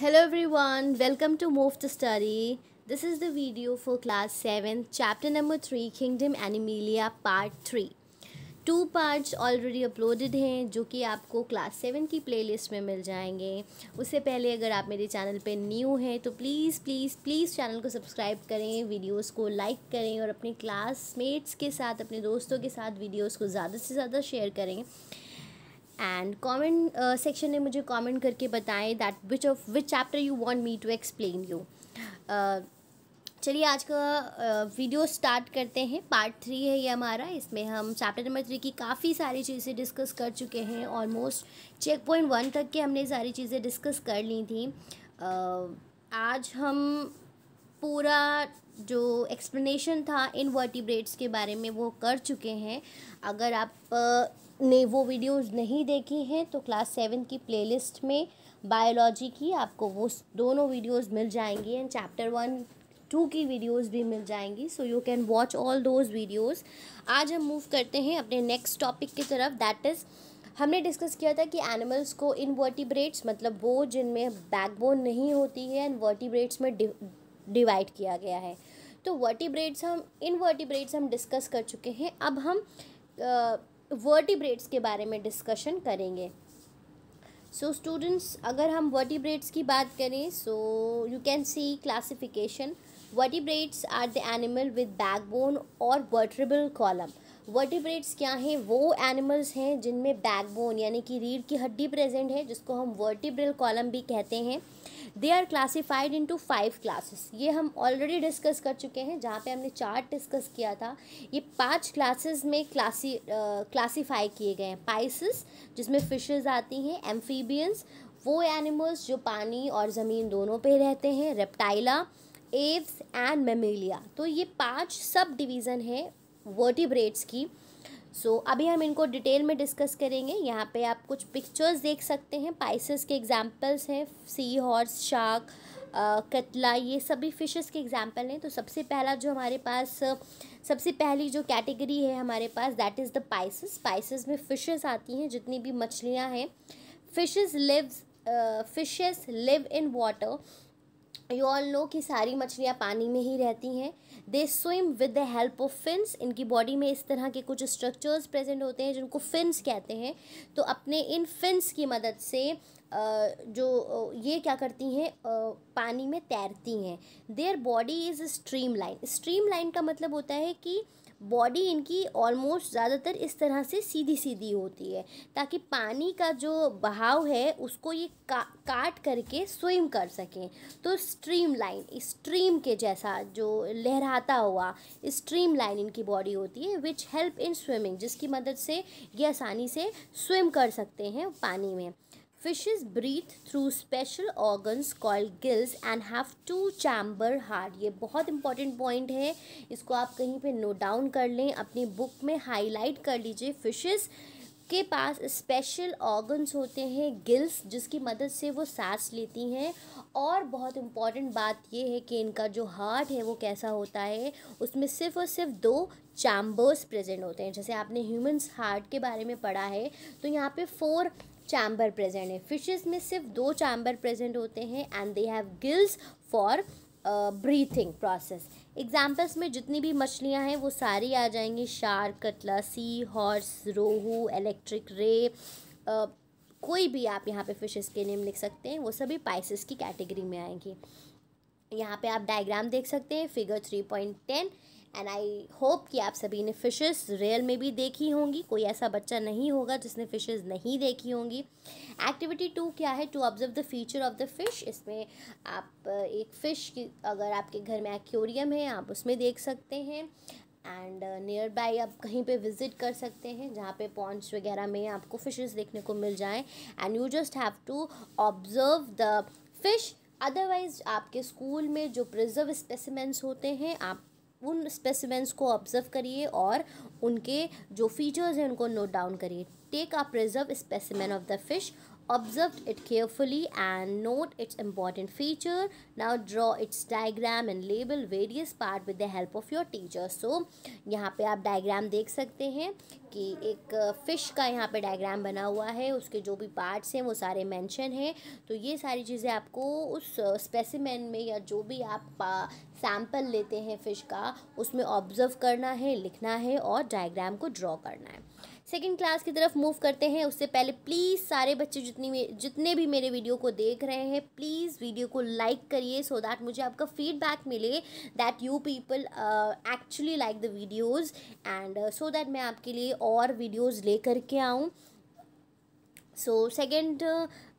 Hello everyone, welcome to Move the study this is the video for class seven chapter number three kingdom Animalia part three two parts already uploaded हैं जो कि आपको class seven की playlist में मिल जाएंगे उससे पहले अगर आप मेरे चैनल पे न्यू हैं तो प्लीज़ प्लीज़ प्लीज़ चैनल को सब्सक्राइब करें वीडियोस को लाइक करें और अपने क्लासमेट्स के साथ अपने दोस्तों के साथ वीडियोस को ज़्यादा से ज़्यादा शेयर करें एंड कमेंट सेक्शन में मुझे कमेंट करके बताएं that which of which chapter you want me to explain you चलिए आज का वीडियो uh, स्टार्ट करते हैं पार्ट थ्री है ये हमारा इसमें हम चैप्टर नंबर थ्री की काफ़ी सारी चीज़ें डिस्कस कर चुके हैं ऑलमोस्ट चेक पॉइंट वन तक के हमने सारी चीज़ें डिस्कस कर ली थी uh, आज हम पूरा जो एक्सप्लेनेशन था इन वर्टिब्रेट्स के बारे में वो कर चुके हैं अगर आप uh, ने वो वीडियोस नहीं देखी हैं तो क्लास सेवन की प्लेलिस्ट में बायोलॉजी की आपको वो दोनों वीडियोस मिल जाएंगी एंड चैप्टर वन टू की वीडियोस भी मिल जाएंगी so you can watch all those videos आज हम मूव करते हैं अपने नेक्स्ट टॉपिक की तरफ दैट इज़ हमने डिस्कस किया था कि एनिमल्स को इनवर्टिब्रेट्स मतलब वो जिनमें बैकबोन नहीं होती है एंड वर्टिब्रेट्स में डिवाइड किया गया है तो वर्टिब्रेट्स हम इनवर्टिब्रेट्स हम डिस्कस कर चुके हैं अब हम वर्टिब्रेट्स के बारे में डिस्कशन करेंगे सो so, स्टूडेंट्स अगर हम वर्टिब्रेट्स की बात करें so you can see classification vertebrates are the animal with backbone और वर्टरेबल कॉलम वर्टिब्रेट्स क्या हैं वो एनिमल्स हैं जिनमें बैकबोन यानी कि रीढ़ की हड्डी प्रेजेंट है जिसको हम वर्टिब्रल कॉलम भी कहते हैं they are classified to five classes ये हम ऑलरेडी डिस्कस कर चुके हैं जहाँ पे हमने चार्ट डिस्कस किया था ये पांच क्लासेस में क्लासी क्लासीफाई किए गए हैं पाइसिस जिसमें फिशेज आती हैं एम्फीबियंस वो एनिमल्स जो पानी और ज़मीन दोनों पे रहते हैं रेप्टाइला एव्स एंड मेमिलिया तो ये पांच सब डिवीज़न हैं वर्टिब्रेट्स की सो so, अभी हम इनको डिटेल में डिस्कस करेंगे यहाँ पे आप कुछ पिक्चर्स देख सकते हैं पाइसिस के एग्जांपल्स हैं सी हॉर्स शार्क कतला ये सभी फिशेस के एग्जांपल हैं तो सबसे पहला जो हमारे पास सबसे पहली जो कैटेगरी है हमारे पास that is the Pisces Pisces में फिशेस आती हैं जितनी भी मछलियाँ हैं fishes live fishes live in water you all know कि सारी मछलियाँ पानी में ही रहती हैं they swim with the help of fins इनकी बॉडी में इस तरह के कुछ स्ट्रक्चर्स प्रेजेंट होते हैं जिनको फिन्स कहते हैं तो अपने इन फिन्स की मदद से जो ये क्या करती हैं पानी में तैरती हैं their body is streamline streamline का मतलब होता है कि बॉडी इनकी ऑलमोस्ट ज़्यादातर इस तरह से सीधी सीधी होती है ताकि पानी का जो बहाव है उसको ये का, काट करके स्विम कर सकें तो स्ट्रीम लाइन स्ट्रीम के जैसा जो लहराता हुआ स्ट्रीम लाइन इनकी बॉडी होती है विच हेल्प इन स्विमिंग जिसकी मदद से ये आसानी से स्विम कर सकते हैं पानी में Fishes breathe through special organs called gills and have two chamber heart. ये बहुत इंपॉर्टेंट पॉइंट है इसको आप कहीं पे नोट डाउन कर लें अपनी बुक में हाईलाइट कर लीजिए फिशेस के पास स्पेशल ऑर्गन्स होते हैं गिल्स जिसकी मदद से वो सांस लेती हैं और बहुत इम्पॉर्टेंट बात ये है कि इनका जो हार्ट है वो कैसा होता है उसमें सिर्फ और सिर्फ दो चैम्बर्स प्रेजेंट होते हैं जैसे आपने ह्यूमंस हार्ट के बारे में पढ़ा है तो यहाँ पे फोर चैम्बर प्रेजेंट है फिशेस में सिर्फ दो चैम्बर प्रेजेंट होते हैं and they have gills for breathing process examples में जितनी भी मछलियाँ हैं वो सारी आ जाएंगी शार्क कटला सी हॉर्स रोहू इलेक्ट्रिक रे uh, कोई भी आप यहाँ पे फिशेस के नेम लिख सकते हैं वो सभी पाइसेस की कैटेगरी में आएंगी यहाँ पे आप डायग्राम देख सकते हैं figure three point ten and I hope कि आप सभी ने फिशेस रियल में भी देखी होंगी कोई ऐसा बच्चा नहीं होगा जिसने फिशेस नहीं देखी होंगी एक्टिविटी टू क्या है to observe the feature of the fish इसमें आप एक फ़िश की अगर आपके घर में एक्वेरियम है आप उसमें देख सकते हैं एंड नियर बाई आप कहीं पे विज़िट कर सकते हैं जहाँ पे पॉन्ट्स वगैरह में आपको फिशेस देखने को मिल जाएं and you just have to observe the fish otherwise आपके स्कूल में जो प्रिजर्व स्पेसिमेंट्स होते हैं आप उन स्पेसिमेंट्स को ऑब्जर्व करिए और उनके जो फीचर्स हैं उनको नोट डाउन करिए take a preserve specimen of the fish observed it carefully and note its important feature now draw its diagram and label various part with the help of your teacher so यहाँ पे आप diagram देख सकते हैं कि एक fish का यहाँ पे diagram बना हुआ है उसके जो भी parts हैं वो सारे mention हैं तो ये सारी चीज़ें आपको उस specimen में या जो भी आप सैम्पल लेते हैं फ़िश का उसमें ऑब्ज़र्व करना है लिखना है और डायग्राम को ड्रॉ करना है सेकेंड क्लास की तरफ मूव करते हैं उससे पहले प्लीज़ सारे बच्चे जितनी जितने भी मेरे वीडियो को देख रहे हैं प्लीज़ वीडियो को लाइक करिए सो दैट मुझे आपका फीडबैक मिले that you people actually like the videos and so that मैं आपके लिए और वीडियोज़ ले करके आऊँ सो सेकेंड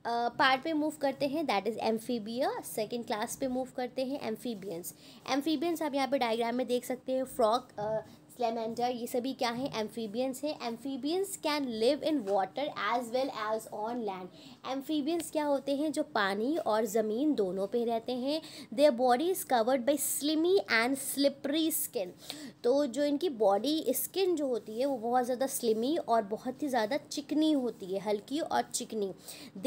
पार्ट पे मूव करते हैं that is Amphibia second class पे मूव करते हैं एम्फीबियंस एम्फीबियंस आप यहाँ पे डायग्राम में देख सकते हैं फ्रॉक स्लेमेंडर ये सभी क्या हैं एम्फीबियंस हैं amphibians can live in water as well as on land amphibians क्या होते हैं जो पानी और ज़मीन दोनों पे रहते हैं their body is covered by slimy and slippery skin तो जो इनकी बॉडी स्किन जो होती है वो बहुत ज़्यादा स्लिमी और बहुत ही ज़्यादा चिकनी होती है हल्की और चिकनी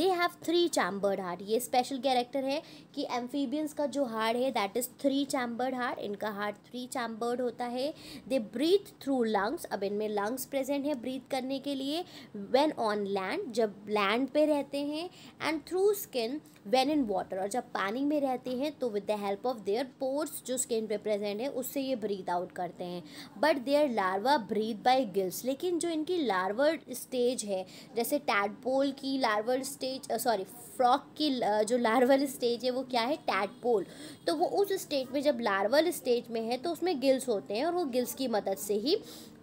they have three chambered heart ये स्पेशल कैरेक्टर है कि एम्फीबियंस का जो हार्ड है that is three chambered heart इनका हार्ट थ्री चैम्बर्ड होता है दे ब्रीथ थ्रू लंग्स अब इनमें लंग्स प्रेजेंट है ब्रीथ करने के लिए व्हेन ऑन लैंड जब लैंड पे रहते हैं and through skin when in water और जब पानी में रहते हैं तो with the help of their pores जो स्किन पे प्रेजेंट है उससे ये ब्रीद आउट करते हैं but their larva breathe by gills लेकिन जो इनकी लार्वर स्टेज है जैसे टैडपोल की लार्वल स्टेज सॉरी फ्रॉक की जो लार्वल स्टेज है वो क्या है टैडपोल तो वो उस स्टेज में जब लार्वल स्टेज में है तो उसमें गिल्स होते हैं और वो गिल्स की मदद से ही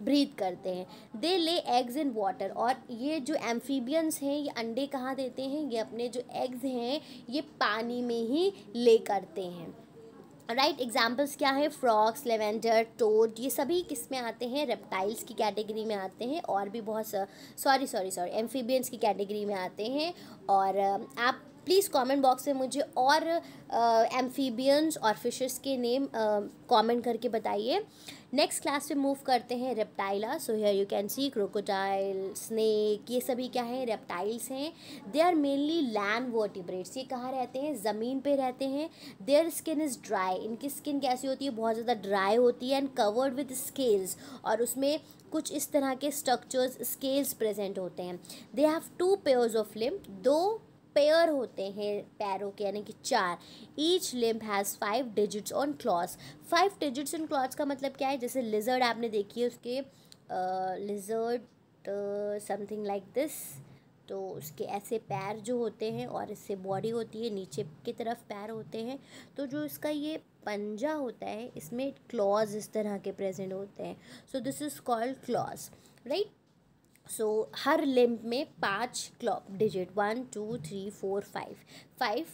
ब्रीथ करते हैं दे ले एग्ज़ इन वाटर और ये जो एम्फीबियंस हैं ये अंडे कहाँ देते हैं ये अपने जो एग्ज हैं ये पानी में ही ले करते हैं राइट right, एग्जाम्पल्स क्या है फ्रॉक्स लेवेंडर टोड ये सभी किस में आते हैं रेप्टाइल्स की कैटेगरी में आते हैं और भी बहुत सॉरी सॉरी सॉरी एम्फीबियंस की कैटेगरी में आते हैं और आप प्लीज़ कमेंट बॉक्स में मुझे और एम्फीबियंस uh, और फिशेस के नेम कमेंट uh, करके बताइए नेक्स्ट क्लास में मूव करते हैं Reptilia so here you can see crocodile snake ये सभी क्या है रेप्टाइल्स हैं they are mainly land vertebrates ये कहाँ रहते हैं ज़मीन पे रहते हैं देयर स्किन इज़ ड्राई इनकी स्किन कैसी होती है बहुत ज़्यादा ड्राई होती है एंड कवर्ड विद स्केल्स और उसमें कुछ इस तरह के स्ट्रक्चर्स स्केल्स प्रेजेंट होते हैं they have two pairs of limb दो पेयर होते हैं पैरों के यानी कि चार each limb has five digits on claws five digits on claws का मतलब क्या है जैसे लिजर्ड आपने देखी है उसके लिजर्ड समथिंग लाइक दिस तो उसके ऐसे पैर जो होते हैं और इससे बॉडी होती है नीचे की तरफ पैर होते हैं तो जो इसका ये पंजा होता है इसमें क्लॉज इस तरह के प्रेजेंट होते हैं so this is called claws right so so, हर लिम्ब में पांच claw digit one two three four five five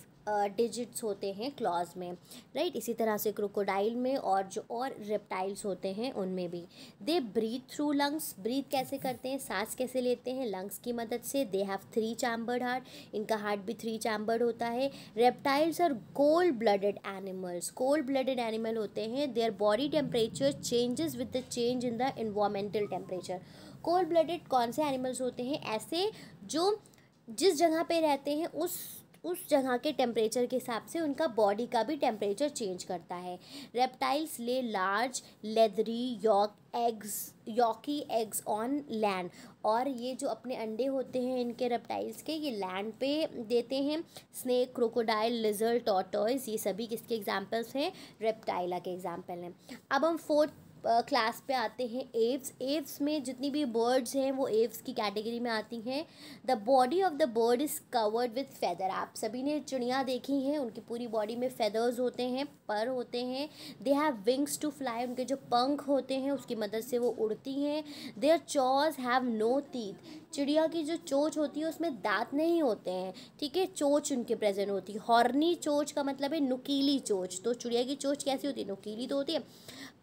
digits होते हैं क्लॉज में राइट इसी तरह से क्रोकोडाइल में और जो और रेप्टाइल्स होते हैं उनमें भी they breathe through lungs breathe कैसे करते हैं सांस कैसे लेते हैं लंग्स की मदद से they have three chambered heart इनका हार्ट भी थ्री चैम्बर्ड होता है रेप्टाइल्स और cold blooded animals cold blooded animal होते हैं their body temperature changes with the change in the environmental temperature cold blooded कौन से एनिमल्स होते हैं ऐसे जो जिस जगह पे रहते हैं उस उस जगह के टेम्परेचर के हिसाब से उनका बॉडी का भी टेम्परेचर चेंज करता है reptiles lay large leathery yolk eggs yolky eggs on land और ये जो अपने अंडे होते हैं इनके रेप्टाइल्स के ये लैंड पे देते हैं स्नेक क्रोकोडाइल लिजर्ड टॉटॉयस ये सभी किसके एग्जाम्पल्स हैं रेप्टाइला के एग्जाम्पल हैं अब हम फोर्थ क्लास पे आते हैं एव्स एव्स में जितनी भी बर्ड्स हैं वो एव्स की कैटेगरी में आती हैं the body of the bird is covered with feather आप सभी ने चिड़िया देखी हैं उनकी पूरी बॉडी में फेदर्स होते हैं पर होते हैं they have wings to fly उनके जो पंख होते हैं उसकी मदद से वो उड़ती हैं देयर चॉज हैव नो तीत चिड़िया की जो चोच होती है उसमें दांत नहीं होते हैं ठीक है चोच उनके प्रेजेंट होती है हॉर्नी चोच का मतलब है नुकीली चोच तो चिड़िया की चोच कैसी होती है नुकीली तो होती है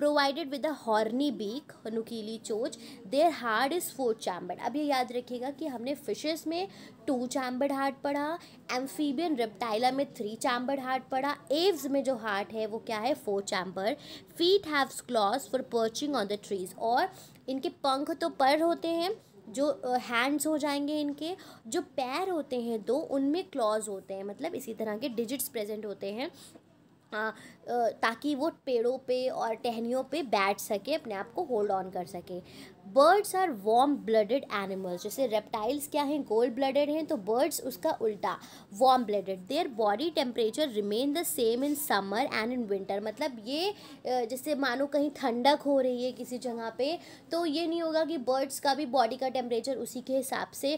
provided with a horny beak नुकीली चोच their heart is four chambered अब ये याद रखिएगा कि हमने फिशेस में टू चैम्बर्ड हार्ट पढ़ा एम्फीबियन रेप्टाइला में थ्री चैम्बर्ड हार्ट पढ़ा एव्स में जो हार्ट है वो क्या है four chamber feet have claws for perching on the trees और इनके पंख तो पर होते हैं जो हैंड्स हो जाएंगे इनके जो पैर होते हैं दो उनमें क्लॉज होते हैं मतलब इसी तरह के डिजिट्स प्रेजेंट होते हैं हाँ, ताकि वो पेड़ों पे और टहनियों पे बैठ सके अपने आप को होल्ड ऑन कर सके birds are warm blooded animals जैसे रेप्टाइल्स क्या हैं गोल्ड ब्लडेड हैं तो बर्ड्स उसका उल्टा warm blooded their body temperature remain the same in summer and in winter मतलब ये जैसे मानो कहीं ठंडक हो रही है किसी जगह पे तो ये नहीं होगा कि बर्ड्स का भी बॉडी का टेम्परेचर उसी के हिसाब से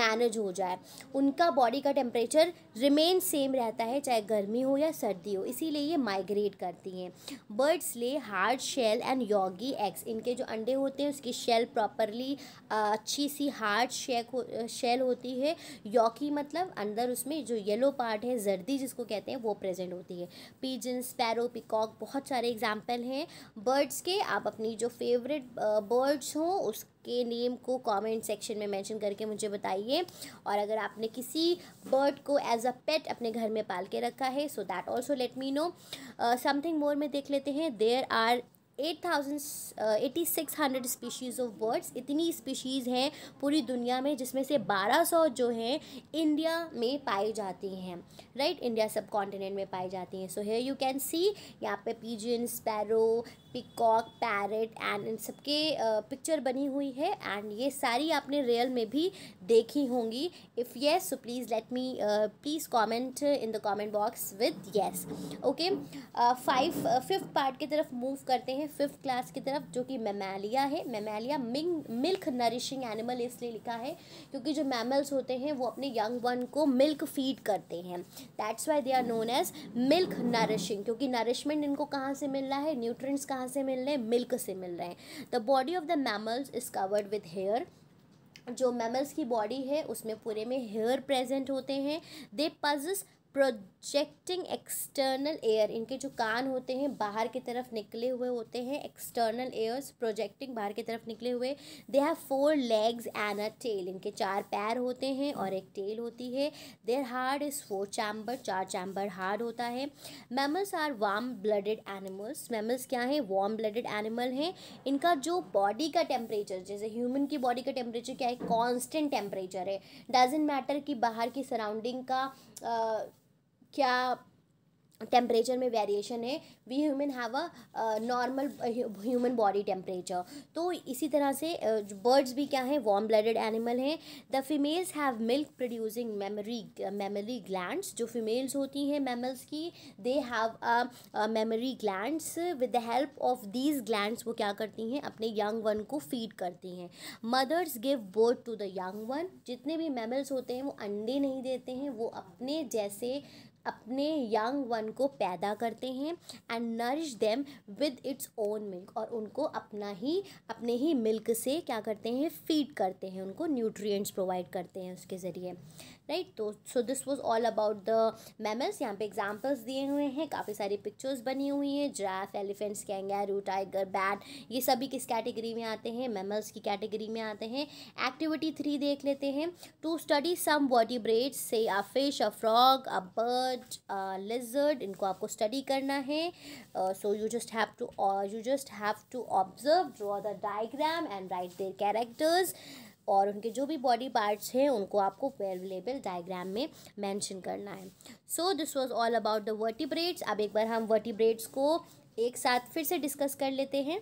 मैनेज हो जाए उनका बॉडी का टेम्परेचर रिमेन सेम रहता है चाहे गर्मी हो या सर्दी हो इसीलिए ये माइग्रेट करती हैं birds lay hard shell and yolky eggs इनके जो अंडे होते हैं उसकी शेल प्रॉपरली अच्छी सी हार्ड शेक हो शेल होती है यॉकी मतलब अंदर उसमें जो येलो पार्ट है जर्दी जिसको कहते हैं वो प्रेजेंट होती है पीजन स्पैरो पिकॉक बहुत सारे एग्जाम्पल हैं बर्ड्स के आप अपनी जो फेवरेट बर्ड्स हों उस के नेम को कमेंट सेक्शन में मेंशन करके मुझे बताइए और अगर आपने किसी बर्ड को एज अ पेट अपने घर में पाल के रखा है so that also let me know something more में देख लेते हैं there are eight thousand eighty six hundred species of birds इतनी स्पीशीज़ हैं पूरी दुनिया में जिसमें से बारह सौ जो हैं इंडिया में पाई जाती हैं राइट इंडिया सब कॉन्टिनेंट में पाई जाती हैं so here you can see यहाँ पे pigeon sparrow peacock parrot and इन सबके पिक्चर बनी हुई है एंड ये सारी आपने रियल में भी देखी होंगी if yes so please let me please comment in the comment box with yes okay five fifth part की तरफ मूव करते हैं फिफ्थ क्लास की तरफ जो कि मेमेलिया है Mammalia meaning milk nourishing animal इसलिए लिखा है क्योंकि जो मैमल्स होते हैं वो अपने यंग वन को मिल्क फीड करते हैं that's why they are known as milk nourishing क्योंकि नरिशमेंट इनको कहाँ से मिल रहा है न्यूट्रंट्स कहाँ कहाँ से मिल रहे हैं मिल्क से मिल रहे हैं the body of the mammals is covered with hair जो मैमल्स की बॉडी है उसमें पूरे में हेयर प्रेजेंट होते हैं they possess projecting external ear इनके जो कान होते हैं बाहर की तरफ निकले हुए होते हैं एक्सटर्नल एयर्स प्रोजेक्टिंग बाहर की तरफ निकले हुए they have four legs and a tail इनके चार पैर होते हैं और एक टेल होती है their heart is four chamber चार चैम्बर हार्ड होता है mammals are warm blooded animals mammals क्या हैं वार्म ब्लडेड एनिमल हैं इनका जो बॉडी का टेम्परेचर जैसे ह्यूमन की बॉडी का टेम्परेचर क्या है कॉन्स्टेंट टेम्परेचर है डजेंट मैटर कि बाहर की सराउंडिंग का uh, क्या टेम्परेचर में वेरिएशन है we human have a normal human body temperature तो इसी तरह से बर्ड्स uh, भी क्या हैं वार्म ब्लडेड एनिमल हैं the females have milk producing mammary mammary glands जो फीमेल्स होती हैं मेमल्स की they have a mammary glands with the help of these glands वो क्या करती हैं अपने यंग वन को फीड करती हैं mothers give birth to the young one जितने भी मेमल्स होते हैं वो अंडे नहीं देते हैं वो अपने जैसे अपने यंग वन को पैदा करते हैं and nourish them with its own milk और उनको अपना ही अपने ही मिल्क से क्या करते हैं फीड करते हैं उनको न्यूट्रिएंट्स प्रोवाइड करते हैं उसके ज़रिए राइट तो so this was all about the mammals यहाँ पे एग्जाम्पल्स दिए हुए हैं काफ़ी सारी पिक्चर्स बनी हुई हैं giraffe elephants kangaroo tiger bat ये सभी किस कैटेगरी में आते हैं मेमल्स की कैटेगरी में आते हैं एक्टिविटी थ्री देख लेते हैं to study some body bread से a fish a frog a bird a lizard इनको आपको स्टडी करना है so you just have to you just have to observe draw the diagram and write their characters और उनके जो भी body parts हैं उनको आपको वेलेबल डायग्राम में मेंशन करना है so this was all about the vertebrates अब एक बार हम वर्टिब्रेट्स को एक साथ फिर से डिस्कस कर लेते हैं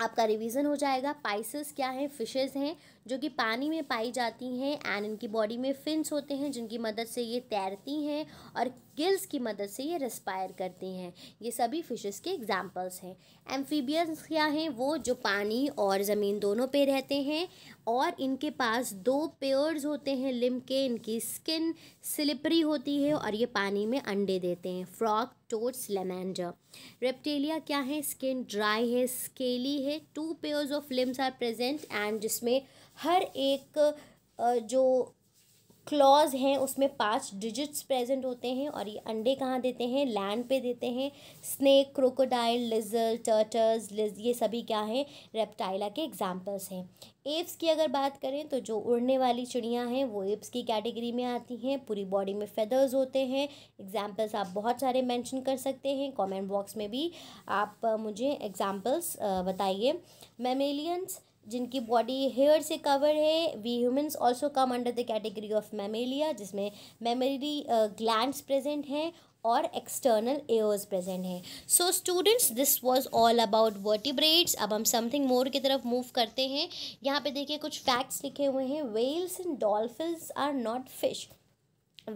आपका रिवीजन हो जाएगा पाइसेस क्या हैं फिशेस हैं जो कि पानी में पाई जाती हैं एंड इनकी बॉडी में फिन्स होते हैं जिनकी मदद से ये तैरती हैं और गिल्स की मदद से ये रेस्पायर करती हैं ये सभी फिशेस के एग्जाम्पल्स हैं एम्फीबियंस क्या हैं वो जो पानी और ज़मीन दोनों पे रहते हैं और इनके पास दो पेयर्स होते हैं लिम के इनकी स्किन स्लिपरी होती है और ये पानी में अंडे देते हैं फ्रॉक टोट्स लेमेंडर रेप्टेलिया क्या है स्किन ड्राई है स्केली है two pairs of limbs are present and जिसमें हर एक जो क्लॉज हैं उसमें पांच डिजिट्स प्रेजेंट होते हैं और ये अंडे कहाँ देते हैं लैंड पे देते हैं स्नेक क्रोकोडाइल लिजल टर्टर्स लिज ये सभी क्या हैं रेप्टाइला के एग्जाम्पल्स हैं एप्स की अगर बात करें तो जो उड़ने वाली चिड़ियाँ हैं वो एप्स की कैटेगरी में आती हैं पूरी बॉडी में फेदर्स होते हैं एग्जाम्पल्स आप बहुत सारे मैंशन कर सकते हैं कॉमेंट बॉक्स में भी आप मुझे एग्जाम्पल्स बताइए मेमेलियंस जिनकी बॉडी हेयर से कवर है we humans also come under the category of Mammalia जिसमें मेमरी ग्लैंड्स प्रेजेंट हैं और एक्सटर्नल एयर्स प्रेजेंट हैं so students this was all about vertebrates अब हम समथिंग मोर की तरफ मूव करते हैं यहाँ पे देखिए कुछ फैक्ट्स लिखे हुए हैं whales and dolphins are not fish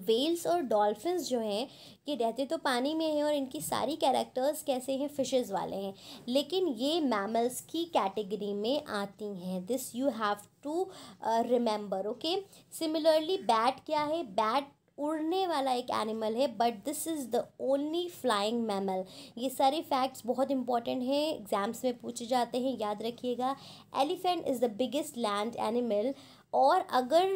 whales और डॉल्फिन्स जो हैं ये रहते तो पानी में हैं और इनकी सारी कैरेक्टर्स कैसे हैं फिशेस वाले हैं लेकिन ये मैमल्स की कैटेगरी में आती हैं this you have to remember okay similarly bat क्या है बैट उड़ने वाला एक एनिमल है but this is the only flying mammal ये सारे फैक्ट्स बहुत इंपॉर्टेंट हैं एग्जाम्स में पूछे जाते हैं याद रखिएगा elephant is the biggest land animal और अगर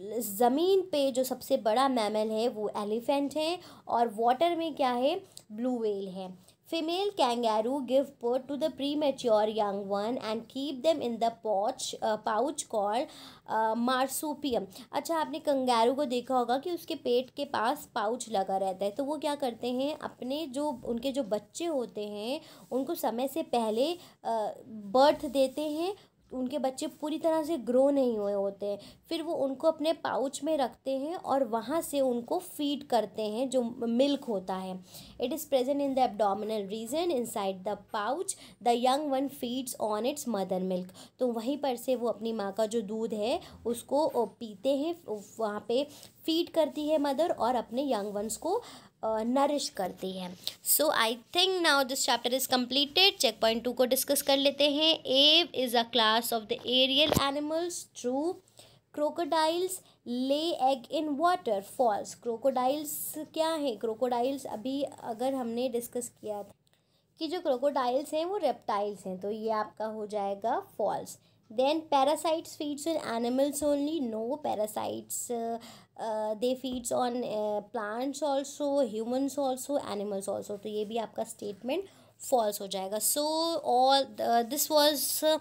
ज़मीन पे जो सबसे बड़ा मैमल है वो एलिफेंट है और वाटर में क्या है ब्लू वेल है female kangaroo give birth to the premature young one and keep them in the pouch pouch call uh, अच्छा आपने कंगारू को देखा होगा कि उसके पेट के पास पाउच लगा रहता है तो वो क्या करते हैं अपने जो उनके जो बच्चे होते हैं उनको समय से पहले बर्थ देते हैं उनके बच्चे पूरी तरह से ग्रो नहीं हुए होते हैं फिर वो उनको अपने पाउच में रखते हैं और वहाँ से उनको फीड करते हैं जो मिल्क होता है it is present in the abdominal region inside the pouch the young one feeds on its mother milk तो वहीं पर से वो अपनी माँ का जो दूध है उसको पीते हैं वहाँ पे फीड करती है मदर और अपने यंग वंस को नरिश करती है so I think now this chapter is completed check point two को डिस्कस कर लेते हैं Aves is a class of the aerial animals true crocodiles lay egg in water false crocodiles क्या हैं crocodiles अभी अगर हमने डिस्कस किया था कि जो क्रोकोडाइल्स हैं वो रेप्टाइल्स हैं तो ये आपका हो जाएगा false then parasites feeds on animals only no parasites uh, uh, they feeds on uh, plants also humans also animals also So, ये भी आपका statement false हो जाएगा so all uh, this was uh,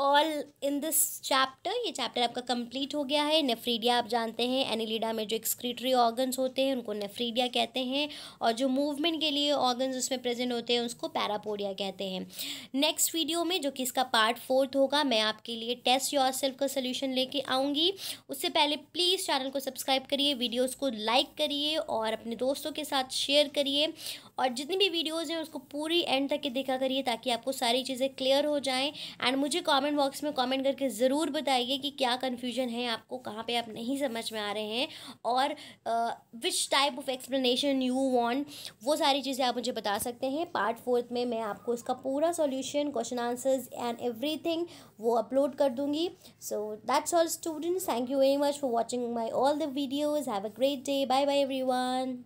all in this chapter ये chapter आपका complete हो गया है नेफ्रीडिया आप जानते हैं एनिलीडा में जो एक्सक्रीटरी ऑर्गन्स होते हैं उनको नेफ्रीडिया कहते हैं और जो मूवमेंट के लिए ऑर्गन्स उसमें प्रेजेंट होते हैं उसको पैरापोडिया कहते हैं नेक्स्ट वीडियो में जो कि इसका पार्ट फोर्थ होगा मैं आपके लिए टेस्ट योर सेल्फ का सोल्यूशन लेके आऊँगी उससे पहले प्लीज़ चैनल को सब्सक्राइब करिए वीडियोज़ को लाइक करिए और अपने दोस्तों के साथ शेयर करिए और जितनी भी वीडियोज़ हैं उसको पूरी एंड तक के देखा करिए ताकि आपको सारी चीज़ें क्लियर हो जाएँ एंड मुझे कॉमेंट बॉक्स में कॉमेंट करके ज़रूर बताइए कि क्या कन्फ्यूजन है आपको कहाँ पर आप नहीं समझ में आ रहे हैं और which type of explanation you want वो सारी चीज़ें आप मुझे बता सकते हैं पार्ट फोर्थ में मैं आपको इसका पूरा solution question answers and everything वो अपलोड कर दूँगी so that's all students thank you very much for watching my all the videos have a great day bye bye every one